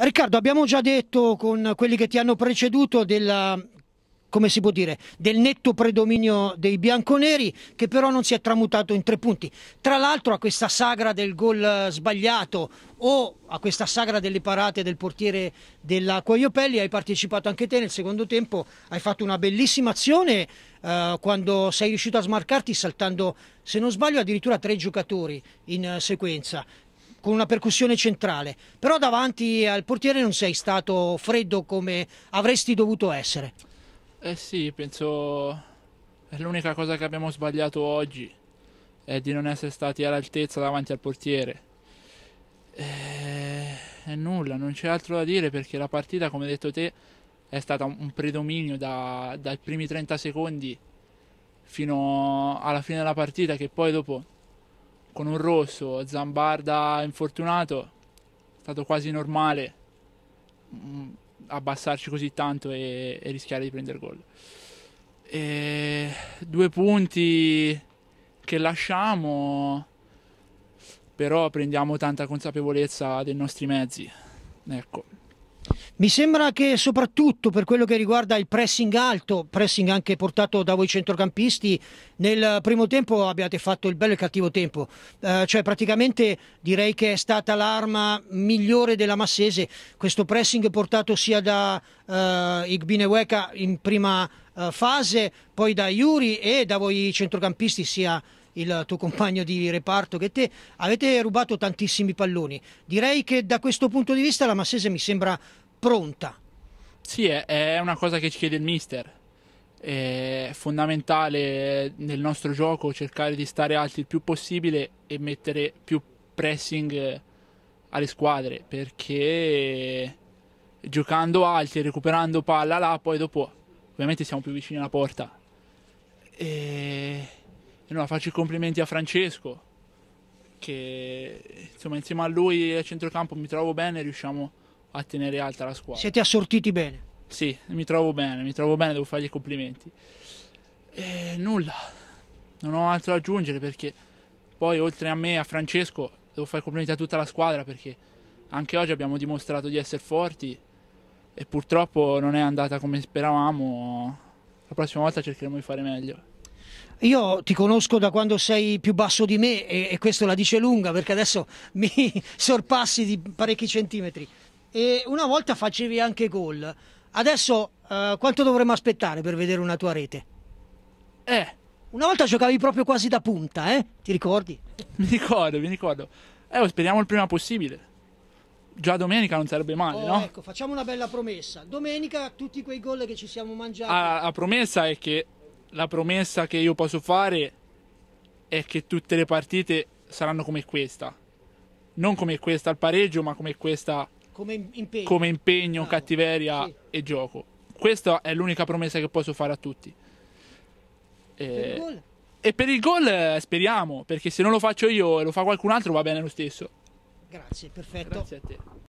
Riccardo, abbiamo già detto con quelli che ti hanno preceduto della, come si può dire, del netto predominio dei bianconeri che però non si è tramutato in tre punti. Tra l'altro a questa sagra del gol eh, sbagliato o a questa sagra delle parate del portiere della Quagliopelli hai partecipato anche te nel secondo tempo, hai fatto una bellissima azione eh, quando sei riuscito a smarcarti saltando, se non sbaglio, addirittura tre giocatori in eh, sequenza con una percussione centrale, però davanti al portiere non sei stato freddo come avresti dovuto essere. Eh sì, penso è l'unica cosa che abbiamo sbagliato oggi, è di non essere stati all'altezza davanti al portiere. E... Eh, e nulla, non c'è altro da dire perché la partita, come hai detto te, è stata un predominio da, dai primi 30 secondi fino alla fine della partita che poi dopo con un rosso, Zambarda infortunato, è stato quasi normale mh, mm, abbassarci così tanto e, e rischiare di prendere gol. E due punti che lasciamo, però prendiamo tanta consapevolezza dei nostri mezzi. Ecco. Mi sembra che soprattutto per quello che riguarda il pressing alto, pressing anche portato da voi centrocampisti, nel primo tempo abbiate fatto il bello e il cattivo tempo. Eh, cioè praticamente direi che è stata l'arma migliore della Massese, questo pressing portato sia da eh, Igbineweka in prima eh, fase, poi da Iuri e da voi centrocampisti sia il tuo compagno di reparto che te avete rubato tantissimi palloni direi che da questo punto di vista la Massese mi sembra pronta. Sì, è, una cosa che ci chiede il mister. È fondamentale nel nostro gioco cercare di stare alti il più possibile e mettere più pressing eh, alle squadre perché giocando alti e recuperando palla là poi dopo ovviamente siamo più vicini alla porta e, e no, faccio i complimenti a Francesco che insomma insieme a lui a centrocampo mi trovo bene riusciamo a a tenere alta la squadra. Siete assortiti bene? Sì, mi trovo bene, mi trovo bene, devo fargli i complimenti. E nulla, non ho altro da aggiungere perché poi oltre a me, e a Francesco, devo fare complimenti a tutta la squadra perché anche oggi abbiamo dimostrato di essere forti e purtroppo non è andata come speravamo. La prossima volta cercheremo di fare meglio. Io ti conosco da quando sei più basso di me e, e questo la dice lunga perché adesso mi sorpassi di parecchi centimetri e una volta facevi anche gol. Adesso eh, quanto dovremmo aspettare per vedere una tua rete? Eh, una volta giocavi proprio quasi da punta, eh? Ti ricordi? Mi ricordo, mi ricordo. Eh, speriamo il prima possibile. Già domenica non sarebbe male, oh, no? Ecco, facciamo una bella promessa. Domenica tutti quei gol che ci siamo mangiati. Ah, la promessa è che la promessa che io posso fare è che tutte le partite saranno come questa. Non come questa al pareggio, ma come questa come impegno, come impegno Bravo, ah, cattiveria sì. e gioco. Questa è l'unica promessa che posso fare a tutti. E... Eh, e per il gol eh, speriamo, perché se non lo faccio io e lo fa qualcun altro va bene lo stesso. Grazie, perfetto. Grazie a te.